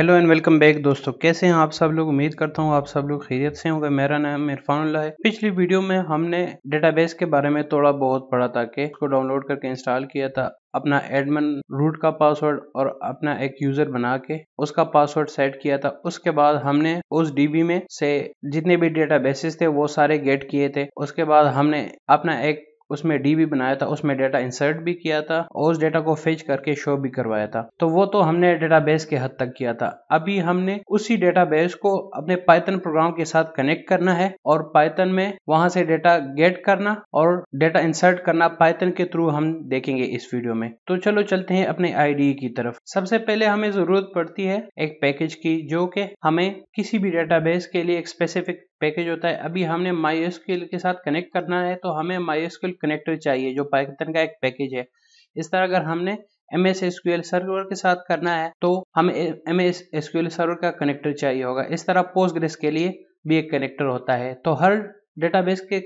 Hello and welcome back दोस्तों कैसे हैं आप सब लोग उम्मीद करता हूं आप सब लोग खैरियत से होंगे मेरा नाम इरफान है पिछली वीडियो में हमने डेटाबेस के बारे में थोड़ा बहुत पढ़ा था कि उसको डाउनलोड करके इंस्टॉल किया था अपना एडमिन रूट का पासवर्ड और अपना एक यूजर बना के उसका पासवर्ड सेट किया था उसके बाद हमने उस डीबी में से जितने भी डेटाबेसेस थे वो सारे गेट किए थे उसके बाद हमने अपना एक उसमें डी भी बनाया था उसमें डेटा इंसर्ट भी किया था और उस डेटा को फेच करके शो भी करवाया था तो वो तो हमने डेटाबेस के हद तक किया था अभी हमने उसी डेटाबेस को अपने पाइथन प्रोग्राम के साथ कनेक्ट करना है और पाइथन में वहां से डेटा गेट करना और डेटा इंसर्ट करना पाइथन के थ्रू हम देखेंगे इस वीडियो में तो चलो चलते हैं अपने आई e की तरफ सबसे पहले हमें जरूरत पड़ती है एक पैकेज की जो कि हमें किसी भी डेटाबेस के लिए एक स्पेसिफिक पैकेज होता है अभी हमने माई के साथ कनेक्ट करना है तो हमें माई कनेक्टर चाहिए जो पाइथन का एक पैकेज है इस तरह अगर हमने एम एस क्यूएल सर्वर के साथ करना है तो हमें एम एस क्यूएल सर्वर का कनेक्टर चाहिए होगा इस तरह पोस्टग्रेस के लिए भी एक कनेक्टर होता है तो हर डेटाबेस के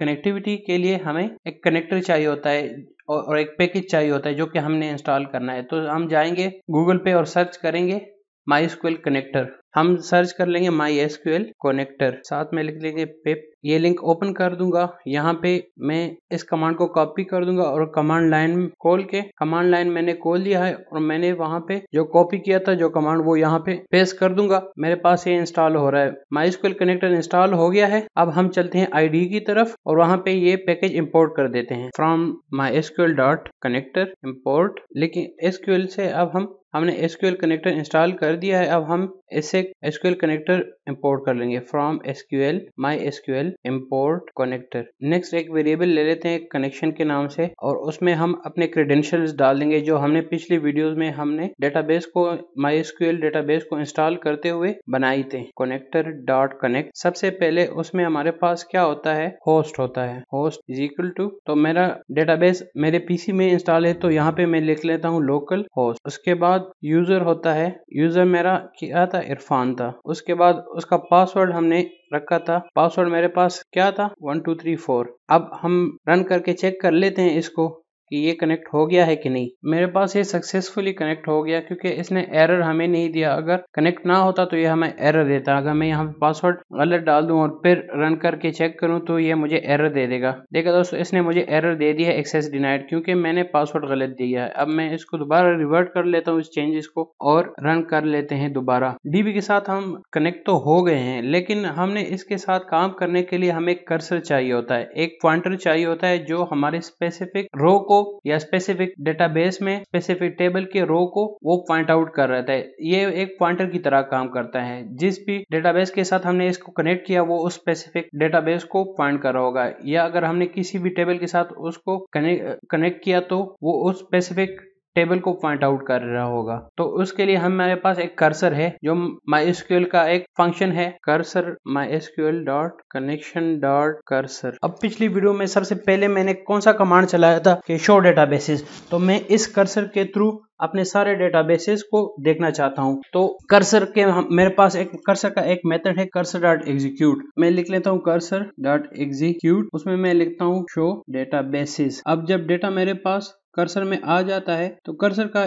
कनेक्टिविटी के लिए हमें एक कनेक्टर चाहिए होता है और एक पैकेज चाहिए होता है जो कि हमने इंस्टॉल करना है तो हम जाएंगे गूगल पे और सर्च करेंगे माई स्क्वेल कनेक्टर हम सर्च कर लेंगे my S Q L connector साथ में लिख लेंगे पिप ये लिंक ओपन कर दूंगा यहाँ पे मैं इस कमांड को कॉपी कर दूंगा और कमांड लाइन खोल के कमांड लाइन मैंने खोल लिया है और मैंने वहां पे जो कॉपी किया था जो कमांड वो यहाँ पे पेस्ट कर दूंगा मेरे पास ये इंस्टॉल हो रहा है माई कनेक्टर इंस्टॉल हो गया है अब हम चलते हैं डी की तरफ और वहां पे ये पैकेज इम्पोर्ट कर देते हैं from my dot connector import लेकिन एसक्यूएल से अब हम हमने एसक्यूएल कनेक्टर इंस्टॉल कर दिया है अब हम इसे एसक्यूएल कनेक्टर इम्पोर्ट कर लेंगे from S Q L my S Q L import connector next एक वेरिएबल ले लेते हैं कनेक्शन के नाम से और उसमें हम अपने क्रेडेंशियल्स डाल देंगे जो हमने पिछली वीडियोस में हमने डेटाबेस को माई एस एसक्यूएल डेटाबेस को इंस्टॉल करते हुए बनाई थे कनेक्टर डॉट कनेक्ट सबसे पहले उसमें हमारे पास क्या होता है होस्ट होता है होस्ट इज इक्वल टू तो मेरा डेटाबेस मेरे पीसी में इंस्टॉल है तो यहाँ पे मैं लिख लेता हूँ लोकल होस्ट उसके बाद यूजर होता है यूजर मेरा क्या था इरफान फान था उसके बाद उसका पासवर्ड हमने रखा था पासवर्ड मेरे पास क्या था वन टू थ्री फोर अब हम रन करके चेक कर लेते हैं इसको कि ये कनेक्ट हो गया है कि नहीं मेरे पास ये सक्सेसफुली कनेक्ट हो गया क्योंकि इसने एरर हमें नहीं दिया अगर कनेक्ट ना होता तो ये हमें एरर देता अगर मैं यहाँ पे पासवर्ड गलत डाल दूँ और फिर रन करके चेक करूँ तो ये मुझे एरर दे देगा देखा दोस्तों इसने मुझे एरर दे दिया है एक्सेस डिनाइड क्योंकि मैंने पासवर्ड गलत दिया है अब मैं इसको दोबारा रिवर्ट कर लेता हूँ इस चेंजेस को और रन कर लेते हैं दोबारा डीबी के साथ हम कनेक्ट तो हो गए हैं लेकिन हमने इसके साथ काम करने के लिए हमें कर्सर चाहिए होता है एक पॉइंटर चाहिए होता है जो हमारे स्पेसिफिक रो को को या स्पेसिफिक डेटाबेस में स्पेसिफिक टेबल के रो को वो पॉइंट आउट कर रहा है ये एक पॉइंटर की तरह काम करता है जिस भी डेटाबेस के साथ हमने इसको कनेक्ट किया वो उस स्पेसिफिक डेटाबेस को पॉइंट कर रहा होगा या अगर हमने किसी भी टेबल के साथ उसको कनेक्ट किया तो वो उस स्पेसिफिक टेबल को पॉइंट आउट कर रहा होगा तो उसके लिए हमारे पास एक कर्सर है जो माई का एक फंक्शन है cursor my dot connection dot cursor अब पिछली वीडियो में सबसे पहले मैंने कौन सा कमांड चलाया था कि शो डेटा बेसिस तो मैं इस कर्सर के थ्रू अपने सारे डेटाबेसेस को देखना चाहता हूँ तो कर्सर के मेरे पास एक कर्सर का एक मेथड है कर्सर डॉट एग्जीक्यूट मैं लिख लेता हूँ कर्सर डॉट एग्जीक्यूट उसमें मैं लिखता हूँ शो डेटा बेसिस अब जब डेटा मेरे पास कर्सर में आ जाता है तो कर्सर का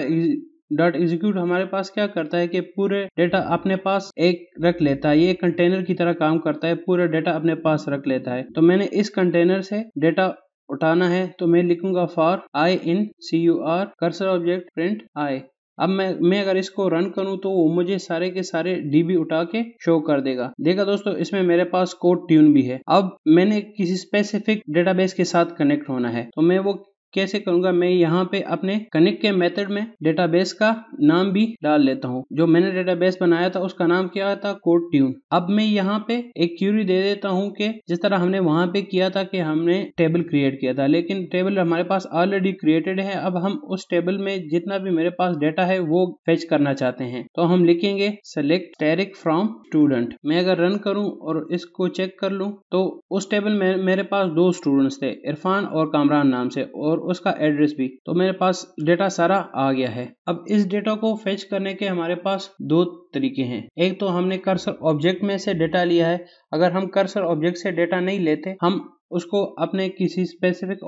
डॉट एग्जीक्यूट हमारे पास क्या करता है कि पूरे डेटा अपने पास एक रख लेता है ये कंटेनर की तरह काम करता है पूरा डेटा अपने पास रख लेता है तो मैंने इस कंटेनर से डेटा उठाना है तो मैं लिखूंगा for i in C U R cursor object print i अब मैं मैं अगर इसको रन करूं तो वो मुझे सारे के सारे डीबी उठा के शो कर देगा देखा दोस्तों इसमें मेरे पास कोड ट्यून भी है अब मैंने किसी स्पेसिफिक डेटाबेस के साथ कनेक्ट होना है तो मैं वो कैसे करूंगा मैं यहाँ पे अपने कनेक्ट के मेथड में डेटाबेस का नाम भी डाल लेता हूँ जो मैंने डेटाबेस बनाया था उसका नाम क्या था कोड ट्यून अब मैं यहाँ पे एक क्यूरी दे देता हूँ कि जिस तरह हमने वहां पे किया था कि हमने टेबल क्रिएट किया था लेकिन टेबल हमारे पास ऑलरेडी क्रिएटेड है अब हम उस टेबल में जितना भी मेरे पास डेटा है वो फेच करना चाहते हैं तो हम लिखेंगे सेलेक्ट टेरिक फ्रॉम स्टूडेंट मैं अगर रन करूँ और इसको चेक कर लू तो उस टेबल में मेरे पास दो स्टूडेंट्स थे इरफान और कामरान नाम से और और उसका एड्रेस भी तो मेरे पास डेटा सारा आ गया है अब इस डेटा को फेच करने के हमारे पास दो तरीके हैं एक तो हमने कर्सर ऑब्जेक्ट में से डेटा लिया है अगर हम कर्सर ऑब्जेक्ट से डेटा नहीं लेते हम उसको अपने किसी स्पेसिफिक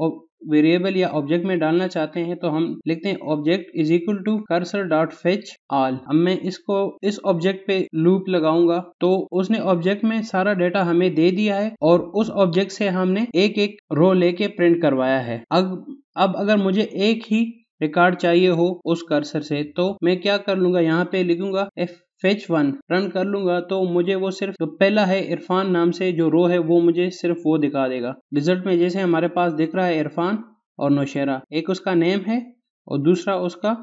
वेरिएबल या ऑब्जेक्ट में डालना चाहते हैं तो हम लिखते हैं object is equal to cursor dot fetch all अब मैं इसको इस ऑब्जेक्ट पे लूप लगाऊंगा तो उसने ऑब्जेक्ट में सारा डेटा हमें दे दिया है और उस ऑब्जेक्ट से हमने एक एक रो लेके प्रिंट करवाया है अब अब अगर मुझे एक ही रिकॉर्ड चाहिए हो उस कर्सर से तो मैं क्या कर लूंगा यहाँ पे लिखूंगा एफ फेच वन रन कर लूंगा तो मुझे वो सिर्फ तो पहला है इरफान नाम से जो रो है वो मुझे सिर्फ वो दिखा देगा रिजल्ट में जैसे हमारे पास दिख रहा है इरफान और नौशेरा एक उसका नेम है और दूसरा उसका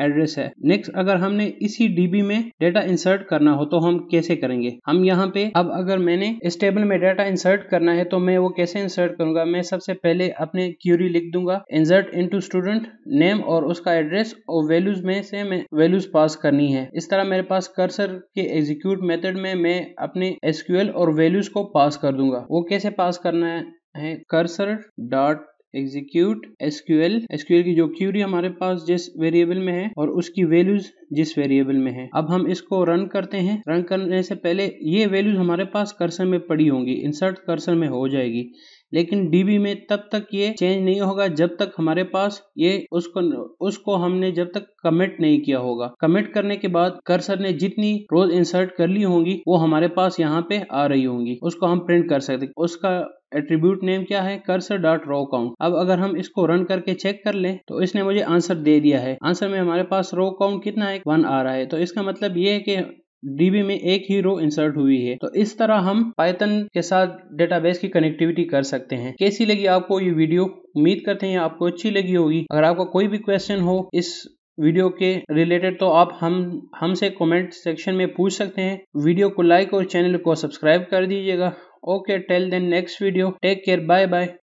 एड्रेस है नेक्स्ट अगर हमने इसी डीबी में डेटा इंसर्ट करना हो तो हम कैसे करेंगे हम यहाँ पे अब अगर मैंने इस टेबल में डेटा इंसर्ट करना है तो मैं वो कैसे इंसर्ट करूंगा मैं सबसे पहले अपने क्यूरी लिख दूंगा इंसर्ट इनटू स्टूडेंट नेम और उसका एड्रेस और वैल्यूज में से मैं वैल्यूज पास करनी है इस तरह मेरे पास कर्सर के एग्जीक्यूट मेथड में मैं अपने एसक्यूएल और वैल्यूज को पास कर दूंगा वो कैसे पास करना है cursor dot execute SQL SQL की जो क्यूरी हमारे पास जिस वेरिएबल में है और उसकी वैल्यूज जिस वेरिएबल में है अब हम इसको रन करते हैं रन करने से पहले ये वैल्यूज हमारे पास कर्सर में पड़ी होंगी इंसर्ट कर्सर में हो जाएगी लेकिन डीबी में तब तक ये चेंज नहीं होगा जब तक हमारे पास ये उसको उसको हमने जब तक कमिट नहीं किया होगा कमिट करने के बाद कर्सर ने जितनी रोज इंसर्ट कर ली होंगी वो हमारे पास यहाँ पे आ रही होंगी उसको हम प्रिंट कर सकते उसका एट्रीब्यूट नेम क्या है कर्सर डॉट रो काउंट अब अगर हम इसको रन करके चेक कर ले तो इसने मुझे आंसर दे दिया है आंसर में हमारे पास रो काउंट कितना है वन आ रहा है तो इसका मतलब ये है कि डीबी में एक ही रो इंसर्ट हुई है तो इस तरह हम पाइथन के साथ डेटाबेस की कनेक्टिविटी कर सकते हैं कैसी लगी आपको ये वीडियो उम्मीद करते हैं आपको अच्छी लगी होगी अगर आपका कोई भी क्वेश्चन हो इस वीडियो के रिलेटेड तो आप हम हमसे कमेंट सेक्शन में पूछ सकते हैं वीडियो को लाइक और चैनल को सब्सक्राइब कर दीजिएगा Okay, till then next video. Take care. Bye bye.